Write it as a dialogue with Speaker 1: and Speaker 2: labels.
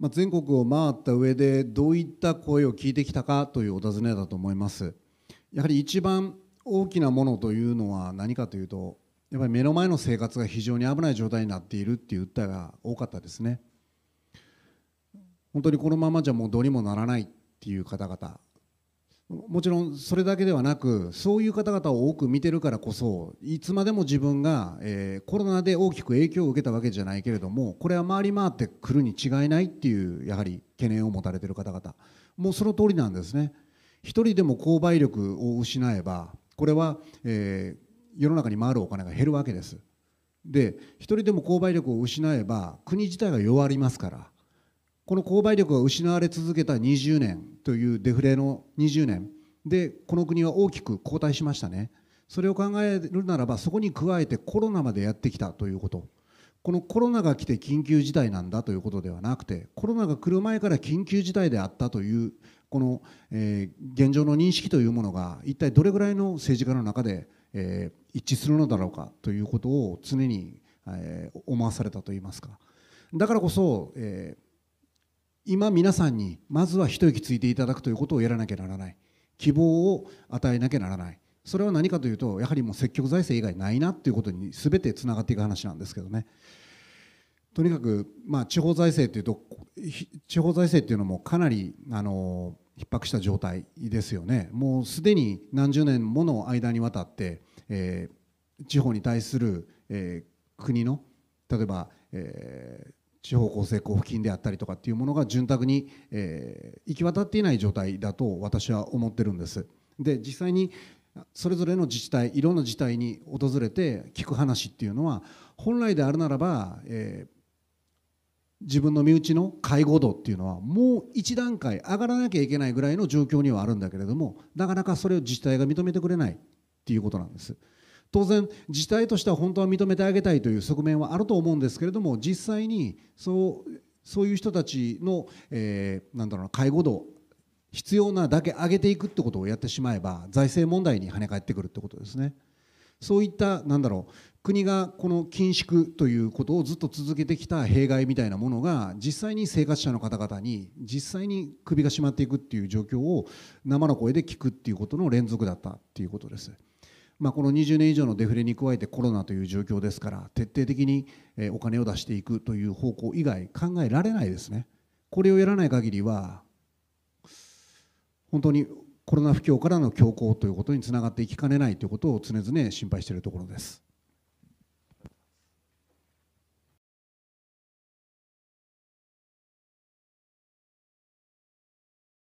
Speaker 1: まあ、全国を回った上でどういった声を聞いてきたかというお尋ねだと思いますやはり一番大きなものというのは何かというとやっぱり目の前の生活が非常に危ない状態になっているっていう訴えが多かったですね本当にこのままじゃもうどうにもならないっていう方々もちろんそれだけではなくそういう方々を多く見てるからこそいつまでも自分が、えー、コロナで大きく影響を受けたわけじゃないけれどもこれは回り回ってくるに違いないっていうやはり懸念を持たれてる方々もうその通りなんですね。一人でも購買力を失えばこれは、えー、世の中に回るお金が減るわけです。で一人でも購買力を失えば国自体が弱りますからこの購買力が失われ続けた20年というデフレの20年でこの国は大きく後退しましたねそれを考えるならばそこに加えてコロナまでやってきたということこのコロナが来て緊急事態なんだということではなくてコロナが来る前から緊急事態であったというこの、えー、現状の認識というものが一体どれぐらいの政治家の中で、えー、一致するのだろうかということを常に、えー、思わされたといいますかだからこそ、えー今皆さんにまずは一息ついていただくということをやらなきゃならない希望を与えなきゃならないそれは何かというとやはりもう積極財政以外ないなということに全てつながっていく話なんですけどねとにかく、まあ、地方財政というと地方財政というのもかなりあの逼迫した状態ですよねもうすでに何十年もの間にわたって、えー、地方に対する、えー、国の例えば、えー地方公正交付金であったりとかっていうものが潤沢に、えー、行き渡っていない状態だと私は思ってるんです。で実際にそれぞれの自治体いろんな自治体に訪れて聞く話っていうのは本来であるならば、えー、自分の身内の介護度っていうのはもう一段階上がらなきゃいけないぐらいの状況にはあるんだけれどもなかなかそれを自治体が認めてくれないっていうことなんです。当然自治体としては本当は認めてあげたいという側面はあると思うんですけれども実際にそうそういう人たちの、えー、なんだろうな介護度必要なだけ上げていくってことをやってしまえば財政問題に跳ね返ってくるってことですね。そういったなんだろう国がこの緊縮ということをずっと続けてきた弊害みたいなものが実際に生活者の方々に実際に首が絞まっていくっていう状況を生の声で聞くっていうことの連続だったっていうことです。まあ、この20年以上のデフレに加えてコロナという状況ですから徹底的にお金を出していくという方向以外考えられないですね。これをやらない限りは本当にコロナ不況からの恐慌ということにつながっていきかねないということを常々心配しているところです。